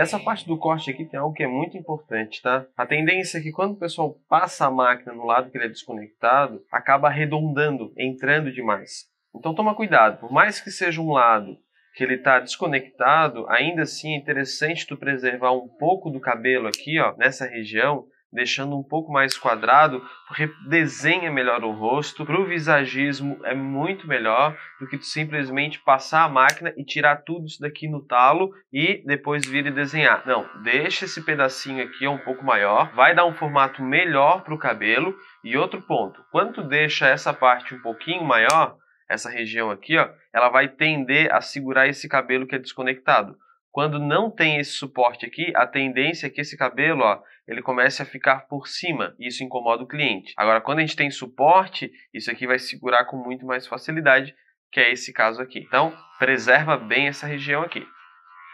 Essa parte do corte aqui tem algo que é muito importante, tá? A tendência é que quando o pessoal passa a máquina no lado que ele é desconectado, acaba arredondando, entrando demais. Então toma cuidado, por mais que seja um lado que ele está desconectado, ainda assim é interessante tu preservar um pouco do cabelo aqui, ó, nessa região, deixando um pouco mais quadrado, porque desenha melhor o rosto. Para o visagismo é muito melhor do que tu simplesmente passar a máquina e tirar tudo isso daqui no talo e depois vir e desenhar. Não, deixa esse pedacinho aqui é um pouco maior, vai dar um formato melhor para o cabelo. E outro ponto, quando tu deixa essa parte um pouquinho maior, essa região aqui, ó, ela vai tender a segurar esse cabelo que é desconectado. Quando não tem esse suporte aqui, a tendência é que esse cabelo, ó, ele comece a ficar por cima, e isso incomoda o cliente. Agora, quando a gente tem suporte, isso aqui vai segurar com muito mais facilidade, que é esse caso aqui. Então, preserva bem essa região aqui.